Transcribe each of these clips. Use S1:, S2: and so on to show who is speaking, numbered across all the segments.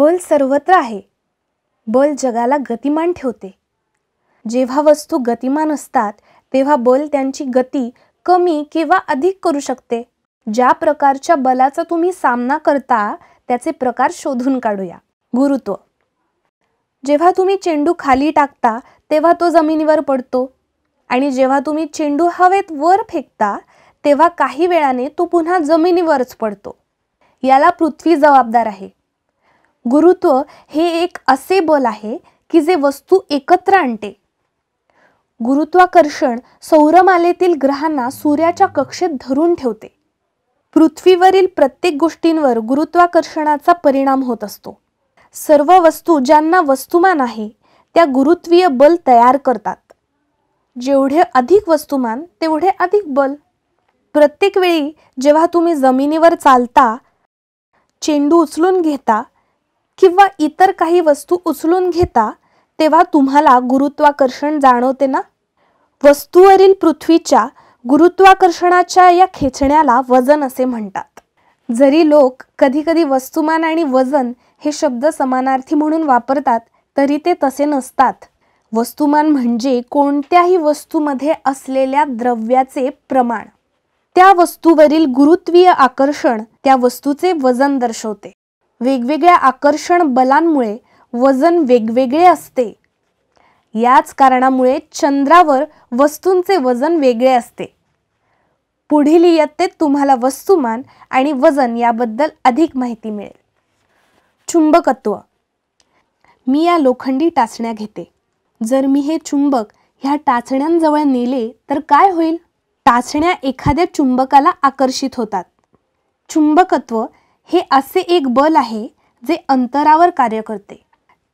S1: बल सर्वत्र आहे बल जगाला गतिमान ठेवते जेव्हा वस्तू गतिमान असतात तेव्हा बल त्यांची गती कमी किंवा अधिक करू शकते ज्या प्रकारच्या बलाचा तुम्ही सामना करता त्याचे प्रकार शोधून काढूया गुरुत्व जेव्हा तुम्ही चेंडू खाली टाकता तेव्हा तो जमिनीवर पडतो आणि जेव्हा तुम्ही चेंडू हवेत वर फेकता तेव्हा काही वेळाने तो पुन्हा जमिनीवरच पडतो याला पृथ्वी जबाबदार आहे गुरुत्व हे एक असे बल आहे की जे वस्तू एकत्र आणते गुरुत्वाकर्षण सौरमालेतील ग्रहांना सूर्याच्या कक्षेत धरून ठेवते पृथ्वीवरील प्रत्येक गोष्टींवर गुरुत्वाकर्षणाचा परिणाम होत असतो सर्व वस्तू ज्यांना वस्तुमान आहे त्या गुरुत्वीय बल तयार करतात जेवढे अधिक वस्तुमान तेवढे अधिक बल प्रत्येक वेळी जेव्हा तुम्ही जमिनीवर चालता चेंडू उचलून घेता किंवा इतर काही वस्तू उचलून घेता तेव्हा तुम्हाला गुरुत्वाकर्षण जाणवते ना वस्तूवरील पृथ्वीच्या गुरुत्वाकर्षणाच्या या खेचण्याला वजन असे म्हणतात जरी लोक कधीकधी वस्तुमान आणि वजन हे शब्द समानार्थी म्हणून वापरतात तरी ते तसे नसतात वस्तुमान म्हणजे कोणत्याही वस्तूमध्ये असलेल्या द्रव्याचे प्रमाण त्या वस्तूवरील गुरुत्वीय आकर्षण त्या वस्तूचे वजन दर्शवते वेगवेगळ्या आकर्षण बलांमुळे वजन वेगवेगळे असते याच कारणामुळे चंद्रावर वस्तूंचे वजन वेगळे असते पुढील इयत्तेत तुम्हाला वस्तुमान आणि वजन याबद्दल अधिक माहिती मिळेल चुंबकत्व मी या लोखंडी टाचण्या घेते जर मी हे चुंबक ह्या टाचण्यांजवळ नेले तर काय होईल टाचण्या एखाद्या चुंबकाला आकर्षित होतात चुंबकत्व हे असे एक बल आहे जे अंतरावर कार्य करते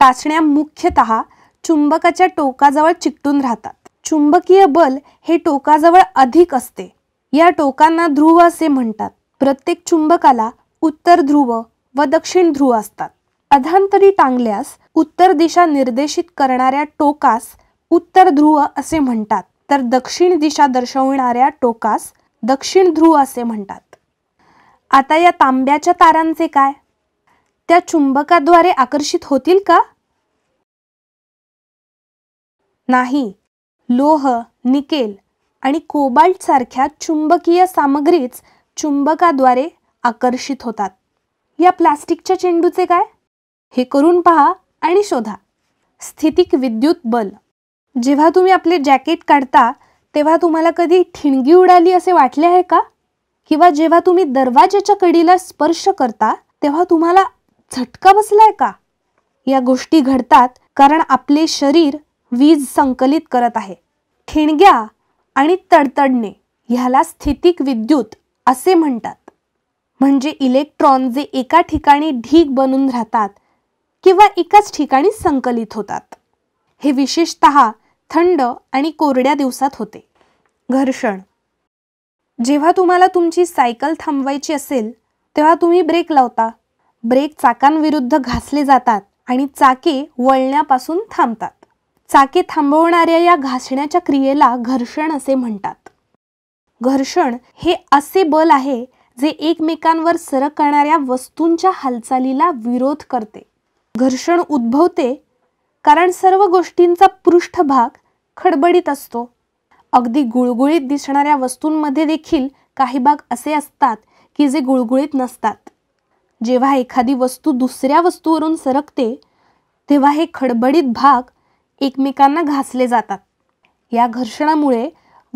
S1: टाचण्या मुख्यतः चुंबकाच्या टोकाजवळ चिकटून राहतात चुंबकीय बल हे टोकाजवळ अधिक असते या टोकांना ध्रुव असे म्हणतात प्रत्येक चुंबकाला उत्तर ध्रुव व दक्षिण ध्रुव असतात अधांतरी टांगल्यास उत्तर दिशा निर्देशित करणाऱ्या टोकास उत्तर ध्रुव असे म्हणतात तर दक्षिण दिशा दर्शवणाऱ्या टोकास दक्षिण ध्रुव असे म्हणतात आता या तांब्याच्या तारांचे काय त्या चुंबकाद्वारे आकर्षित होतील का नाही लोह निकेल आणि कोबाल्ट सारख्या चुंबकीय सामग्रीच चुंबकाद्वारे आकर्षित होतात या प्लास्टिकच्या चेंडूचे काय हे करून पहा आणि शोधा स्थितिक विद्युत बल जेव्हा तुम्ही आपले जॅकेट काढता तेव्हा तुम्हाला कधी ठिणगी उडाली असे वाटले आहे का किंवा जेव्हा तुम्ही दरवाज्याच्या कडीला स्पर्श करता तेव्हा तुम्हाला झटका बसलाय का या गोष्टी घडतात कारण आपले शरीर वीज संकलित करत आहे ठिणग्या आणि तडतडणे ह्याला स्थितिक विद्युत असे म्हणतात म्हणजे इलेक्ट्रॉन जे एका ठिकाणी ढीक बनून राहतात किंवा एकाच ठिकाणी संकलित होतात हे विशेषत थंड आणि कोरड्या दिवसात होते घर्षण जेव्हा तुम्हाला तुमची सायकल थांबवायची असेल तेव्हा तुम्ही ब्रेक लावता ब्रेक चाकांविरुद्ध घासले जातात आणि चाके वळण्यापासून थांबतात चाके थांबवणाऱ्या या घासण्याच्या क्रियेला घर्षण असे म्हणतात घर्षण हे असे बल आहे जे एकमेकांवर सरकणाऱ्या वस्तूंच्या हालचालीला विरोध करते घर्षण उद्भवते कारण सर्व गोष्टींचा पृष्ठभाग खडबडीत असतो अगदी गुळगुळीत दिसणाऱ्या वस्तूंमध्ये देखील काही भाग असे असतात की जे गुळगुळीत नसतात जेव्हा एखादी वस्तू दुसऱ्या वस्तूवरून सरकते तेव्हा हे खडबडीत भाग एकमेकांना घासले जातात या घर्षणामुळे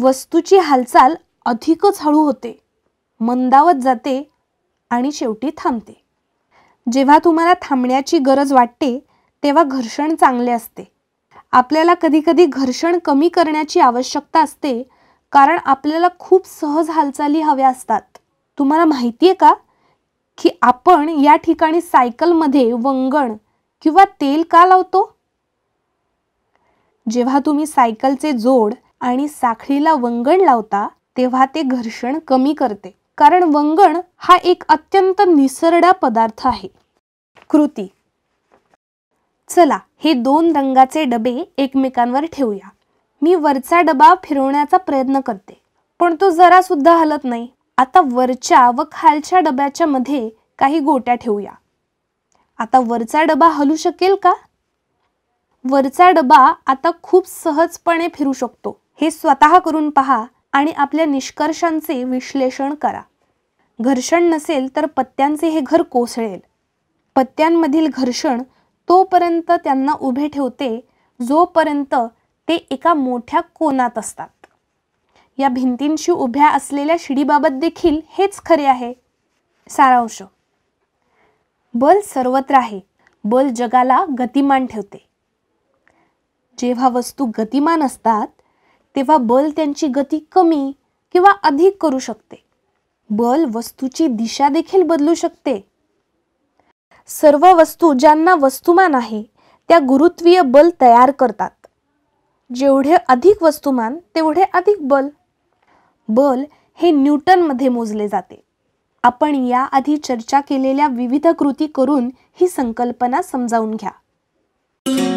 S1: वस्तूची हालचाल अधिकच हळू होते मंदावत जाते आणि शेवटी थांबते जेव्हा तुम्हाला थांबण्याची गरज वाटते तेव्हा घर्षण चांगले असते आपल्याला कधीकधी घर्षण कमी करण्याची आवश्यकता असते कारण आपल्याला खूप सहज हालचाली हव्या असतात तुम्हाला माहिती आहे का की आपण या ठिकाणी सायकलमध्ये वंगण किंवा तेल का लावतो जेव्हा तुम्ही सायकलचे जोड आणि साखळीला वंगण लावता तेव्हा ते घर्षण कमी करते कारण वंगण हा एक अत्यंत निसरडा पदार्थ आहे कृती चला हे दोन रंगाचे डबे एकमेकांवर ठेवूया मी वरचा डबा फिरवण्याचा प्रयत्न करते पण तो जरा सुद्धा हलत नाही आता वरच्या व खालच्या डब्याच्या मध्ये काही गोट्या ठेवूया आता वरचा डबा हलू शकेल का वरचा डबा आता खूप सहजपणे फिरू शकतो हे स्वतः करून पहा आणि आपल्या निष्कर्षांचे विश्लेषण करा घर्षण नसेल तर पत्त्यांचे हे घर कोसळेल पत्त्यांमधील घर्षण तोपर्यंत त्यांना उभे ठेवते जोपर्यंत ते एका मोठ्या कोनात असतात या भिंतींशी उभ्या असलेल्या शिडीबाबत देखील हेच खरे आहे सारांश बल सर्वत्र आहे बल जगाला गतिमान ठेवते जेव्हा वस्तू गतिमान असतात तेव्हा बल त्यांची गती कमी किंवा अधिक करू शकते बल वस्तूची दिशा देखील बदलू शकते सर्व वस्तू ज्यांना वस्तुमान आहे त्या गुरुत्वीय बल तयार करतात जेवढे अधिक वस्तुमान तेवढे अधिक बल बल हे न्यूटनमध्ये मोजले जाते आपण याआधी चर्चा केलेल्या विविध कृती करून ही संकल्पना समजावून घ्या